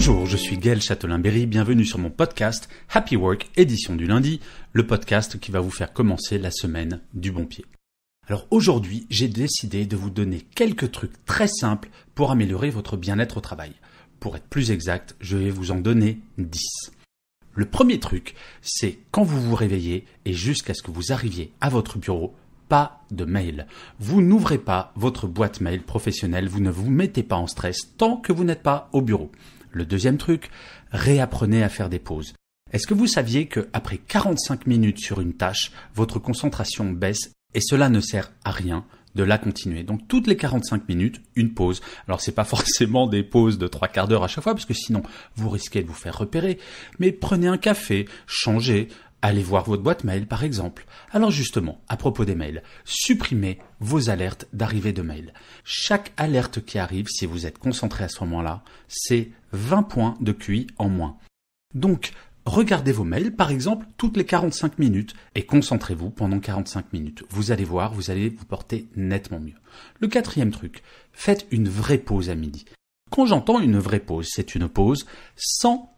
Bonjour, je suis Gaël Châtelain-Berry, bienvenue sur mon podcast Happy Work, édition du lundi, le podcast qui va vous faire commencer la semaine du bon pied. Alors aujourd'hui, j'ai décidé de vous donner quelques trucs très simples pour améliorer votre bien-être au travail. Pour être plus exact, je vais vous en donner 10. Le premier truc, c'est quand vous vous réveillez et jusqu'à ce que vous arriviez à votre bureau, pas de mail. Vous n'ouvrez pas votre boîte mail professionnelle, vous ne vous mettez pas en stress tant que vous n'êtes pas au bureau. Le deuxième truc, réapprenez à faire des pauses. Est-ce que vous saviez que après 45 minutes sur une tâche, votre concentration baisse et cela ne sert à rien de la continuer. Donc toutes les 45 minutes, une pause. Alors c'est pas forcément des pauses de trois quarts d'heure à chaque fois parce que sinon vous risquez de vous faire repérer, mais prenez un café, changez, Allez voir votre boîte mail par exemple. Alors justement, à propos des mails, supprimez vos alertes d'arrivée de mail. Chaque alerte qui arrive, si vous êtes concentré à ce moment-là, c'est 20 points de QI en moins. Donc, regardez vos mails par exemple toutes les 45 minutes et concentrez-vous pendant 45 minutes. Vous allez voir, vous allez vous porter nettement mieux. Le quatrième truc, faites une vraie pause à midi. Quand j'entends une vraie pause, c'est une pause sans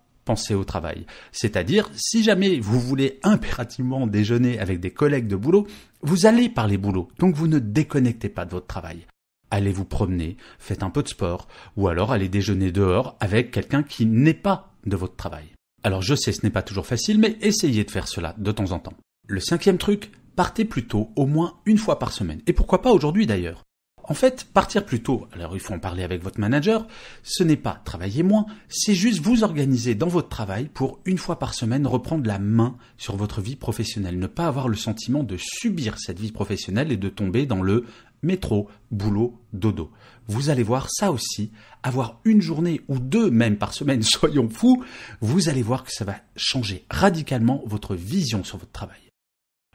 au travail. C'est-à-dire, si jamais vous voulez impérativement déjeuner avec des collègues de boulot, vous allez parler boulot, donc vous ne déconnectez pas de votre travail. Allez vous promener, faites un peu de sport, ou alors allez déjeuner dehors avec quelqu'un qui n'est pas de votre travail. Alors je sais, ce n'est pas toujours facile, mais essayez de faire cela de temps en temps. Le cinquième truc, partez plutôt au moins une fois par semaine, et pourquoi pas aujourd'hui d'ailleurs. En fait, partir plus tôt, alors il faut en parler avec votre manager, ce n'est pas travailler moins, c'est juste vous organiser dans votre travail pour une fois par semaine reprendre la main sur votre vie professionnelle, ne pas avoir le sentiment de subir cette vie professionnelle et de tomber dans le métro, boulot, dodo. Vous allez voir ça aussi, avoir une journée ou deux même par semaine, soyons fous, vous allez voir que ça va changer radicalement votre vision sur votre travail.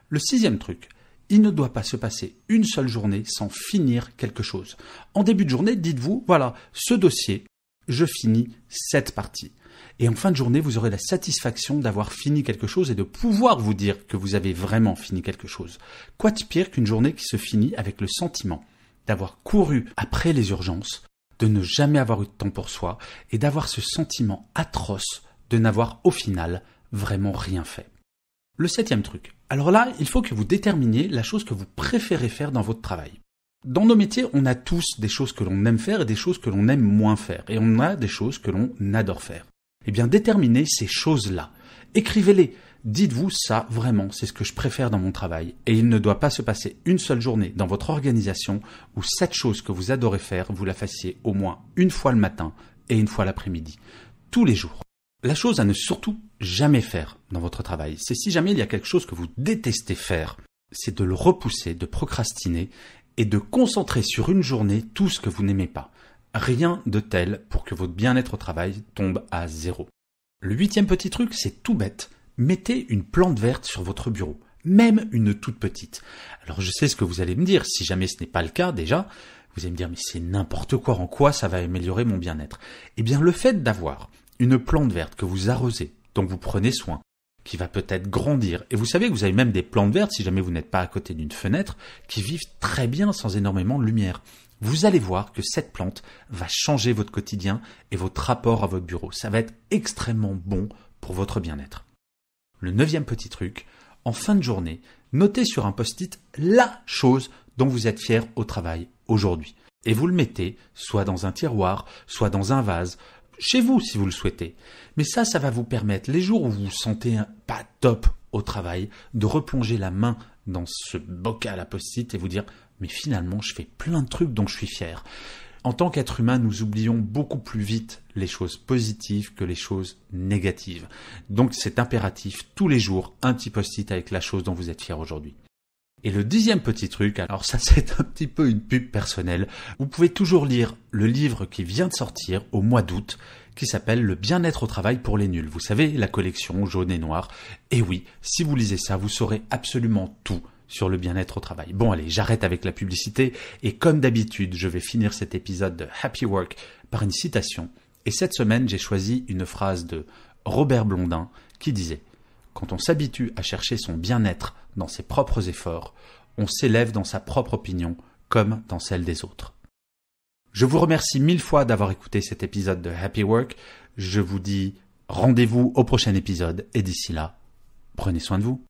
Le sixième truc, il ne doit pas se passer une seule journée sans finir quelque chose. En début de journée, dites-vous, voilà, ce dossier, je finis cette partie. Et en fin de journée, vous aurez la satisfaction d'avoir fini quelque chose et de pouvoir vous dire que vous avez vraiment fini quelque chose. Quoi de pire qu'une journée qui se finit avec le sentiment d'avoir couru après les urgences, de ne jamais avoir eu de temps pour soi et d'avoir ce sentiment atroce de n'avoir au final vraiment rien fait. Le septième truc, alors là, il faut que vous déterminiez la chose que vous préférez faire dans votre travail. Dans nos métiers, on a tous des choses que l'on aime faire et des choses que l'on aime moins faire. Et on a des choses que l'on adore faire. Eh bien, déterminez ces choses-là. Écrivez-les. Dites-vous ça vraiment, c'est ce que je préfère dans mon travail. Et il ne doit pas se passer une seule journée dans votre organisation où cette chose que vous adorez faire, vous la fassiez au moins une fois le matin et une fois l'après-midi. Tous les jours. La chose à ne surtout jamais faire dans votre travail, c'est si jamais il y a quelque chose que vous détestez faire, c'est de le repousser, de procrastiner et de concentrer sur une journée tout ce que vous n'aimez pas. Rien de tel pour que votre bien-être au travail tombe à zéro. Le huitième petit truc, c'est tout bête. Mettez une plante verte sur votre bureau, même une toute petite. Alors je sais ce que vous allez me dire, si jamais ce n'est pas le cas déjà, vous allez me dire mais c'est n'importe quoi, en quoi ça va améliorer mon bien-être Eh bien le fait d'avoir une plante verte que vous arrosez, dont vous prenez soin, qui va peut-être grandir. Et vous savez que vous avez même des plantes vertes, si jamais vous n'êtes pas à côté d'une fenêtre, qui vivent très bien sans énormément de lumière. Vous allez voir que cette plante va changer votre quotidien et votre rapport à votre bureau. Ça va être extrêmement bon pour votre bien-être. Le neuvième petit truc, en fin de journée, notez sur un post-it la chose dont vous êtes fier au travail aujourd'hui. Et vous le mettez soit dans un tiroir, soit dans un vase, chez vous si vous le souhaitez. Mais ça, ça va vous permettre, les jours où vous vous sentez pas top au travail, de replonger la main dans ce bocal à post-it et vous dire mais finalement je fais plein de trucs dont je suis fier. En tant qu'être humain, nous oublions beaucoup plus vite les choses positives que les choses négatives. Donc c'est impératif tous les jours un petit post-it avec la chose dont vous êtes fier aujourd'hui. Et le dixième petit truc, alors ça c'est un petit peu une pub personnelle, vous pouvez toujours lire le livre qui vient de sortir au mois d'août qui s'appelle Le bien-être au travail pour les nuls. Vous savez, la collection jaune et noire. Et oui, si vous lisez ça, vous saurez absolument tout sur le bien-être au travail. Bon allez, j'arrête avec la publicité et comme d'habitude, je vais finir cet épisode de Happy Work par une citation. Et cette semaine, j'ai choisi une phrase de Robert Blondin qui disait ⁇ quand on s'habitue à chercher son bien-être dans ses propres efforts, on s'élève dans sa propre opinion comme dans celle des autres. Je vous remercie mille fois d'avoir écouté cet épisode de Happy Work. Je vous dis rendez-vous au prochain épisode et d'ici là, prenez soin de vous.